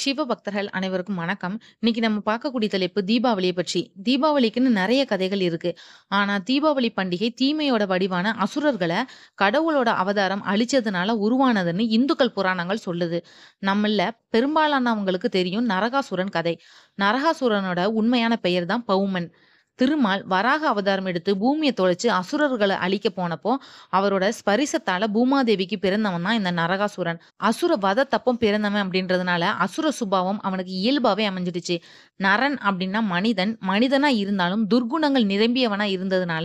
சிவ பக்தர்கள் அனைவருக்கும் வணக்கம் இன்னைக்கு நம்ம பார்க்கக்கூடிய தலைப்பு தீபாவளியை பற்றி தீபாவளிக்குன்னு நிறைய கதைகள் இருக்கு ஆனா தீபாவளி பண்டிகை தீமையோட வடிவான அசுரர்களை கடவுளோட அவதாரம் அழிச்சதுனால உருவானதுன்னு இந்துக்கள் புராணங்கள் சொல்லுது நம்மள பெரும்பாலானவங்களுக்கு தெரியும் நரகாசுரன் கதை நரகாசுரனோட உண்மையான பெயர் தான் பௌமன் திருமால் வராக அவதாரம் எடுத்து பூமியை தொலைச்சு அசுரர்களை அழிக்க போனப்போ அவரோட ஸ்பரிசத்தால பூமாதேவிக்கு பிறந்தவன் தான் இந்த நரகாசுரன் அசுர வத தப்பம் பிறந்தவன் அப்படின்றதுனால அசுர சுபாவம் அவனுக்கு இயல்பாவே அமைஞ்சிடுச்சு நரன் அப்படின்னா மனிதன் மனிதனா இருந்தாலும் துர்குணங்கள் நிரம்பியவனா இருந்ததுனால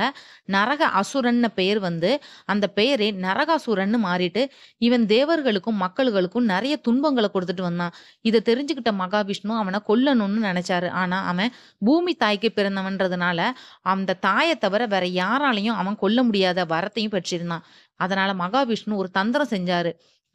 நரக அசுரன்ன பெயர் வந்து அந்த பெயரே நரகாசுரன்னு மாறிட்டு இவன் தேவர்களுக்கும் மக்களுக்கும் நிறைய துன்பங்களை கொடுத்துட்டு வந்தான் இதை தெரிஞ்சுக்கிட்ட மகாவிஷ்ணு அவனை கொல்லணும்னு நினைச்சாரு ஆனா அவன் பூமி தாய்க்கு பிறந்தவன்றது இருந்ததுனால அந்த தாயை தவிர வேற யாராலையும் அவன் கொல்ல முடியாத வரத்தையும் பெற்றிருந்தான் அதனால மகாவிஷ்ணு ஒரு தந்திரம் செஞ்சாரு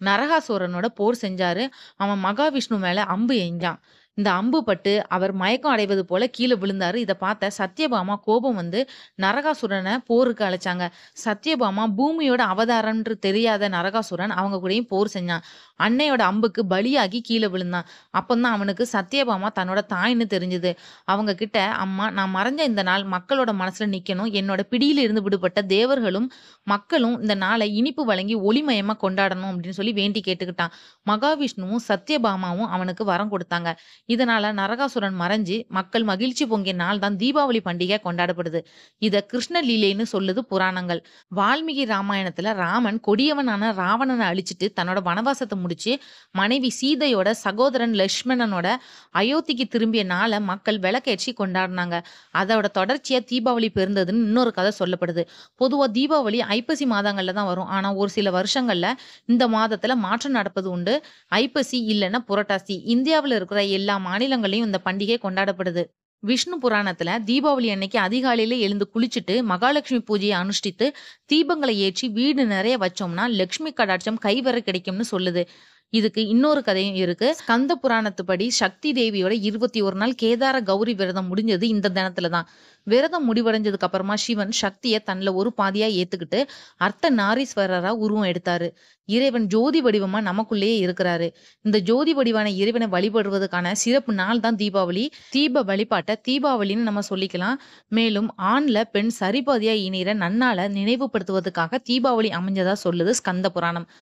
நரகாசுரனோட போர் செஞ்சாரு அவன் மகாவிஷ்ணு மேல அம்பு எஞ்சான் இந்த அம்பு பட்டு அவர் மயக்கம் அடைவது போல கீழே விழுந்தாரு இதை பார்த்த சத்யபாமா கோபம் வந்து நரகாசுரனை போருக்கு அழைச்சாங்க சத்யபாமா பூமியோட அவதாரம்ன்று தெரியாத நரகாசுரன் அவங்க கூடயும் போர் செஞ்சான் அன்னையோட அம்புக்கு பலியாகி கீழே விழுந்தான் அப்பந்தான் அவனுக்கு சத்யபாமா தன்னோட தாய்ன்னு தெரிஞ்சது அவங்க கிட்ட அம்மா நான் மறைஞ்ச இந்த நாள் மக்களோட மனசுல நிக்கணும் என்னோட பிடியில இருந்து விடுபட்ட தேவர்களும் மக்களும் இந்த நாளை இனிப்பு வழங்கி ஒளிமயமா கொண்டாடணும் அப்படின்னு சொல்லி வேண்டி கேட்டுக்கிட்டான் மகாவிஷ்ணுவும் சத்யபாமாவும் அவனுக்கு வரம் கொடுத்தாங்க இதனால நரகாசுரன் மறைஞ்சு மக்கள் மகிழ்ச்சி பொங்கிய நாள் தான் தீபாவளி பண்டிகை கொண்டாடப்படுது இத கிருஷ்ண லீலைன்னு சொல்லுது புராணங்கள் வால்மீகி ராமாயணத்துல ராமன் கொடியவனான ராவணனை அழிச்சிட்டு தன்னோட வனவாசத்தை முடிச்சு மனைவி சீதையோட சகோதரன் லட்சுமணனோட அயோத்திக்கு திரும்பிய நாளை மக்கள் விளக்கேற்றி கொண்டாடினாங்க அதோட தொடர்ச்சியா தீபாவளி பெருந்ததுன்னு இன்னொரு கதை சொல்லப்படுது பொதுவா தீபாவளி ஐப்பசி மாதங்கள்ல தான் வரும் ஆனா ஒரு சில வருஷங்கள்ல இந்த மாதத்துல மாற்றம் நடப்பது உண்டு ஐப்பசி இல்லைன்னா புரட்டாசி இந்தியாவில் இருக்கிற எல்லா மாநிலங்களையும் இந்த பண்டிகை கொண்டாடப்படுது விஷ்ணு புராணத்துல தீபாவளி அன்னைக்கு அதிகாலையில எழுந்து குளிச்சுட்டு மகாலட்சுமி பூஜையை அனுஷ்டித்து தீபங்களை ஏற்றி வீடு நிறைய வச்சோம்னா லட்சுமி கடாட்சம் கைவர கிடைக்கும்னு சொல்லுது இதுக்கு இன்னொரு கதையும் இருக்கு கந்த புராணத்துப்படி சக்தி தேவியோட இருபத்தி ஒரு நாள் கேதார கௌரி விரதம் முடிஞ்சது இந்த தினத்துல தான் விரதம் முடிவடைஞ்சதுக்கு அப்புறமா சிவன் சக்தியை தன்ல ஒரு பாதியா ஏத்துக்கிட்டு அர்த்த நாரீஸ்வரரா உருவம் எடுத்தாரு இறைவன் ஜோதி வடிவமா நமக்குள்ளேயே இருக்கிறாரு இந்த ஜோதி வடிவான இறைவனை வழிபடுவதற்கான சிறப்பு நாள் தான் தீபாவளி தீப வழிபாட்டை தீபாவளின்னு நம்ம சொல்லிக்கலாம் மேலும் ஆண்ல பெண் சரிபாதியா இணையிற நன்னால நினைவுபடுத்துவதற்காக தீபாவளி அமைஞ்சதா சொல்லுது ஸ்கந்த புராணம்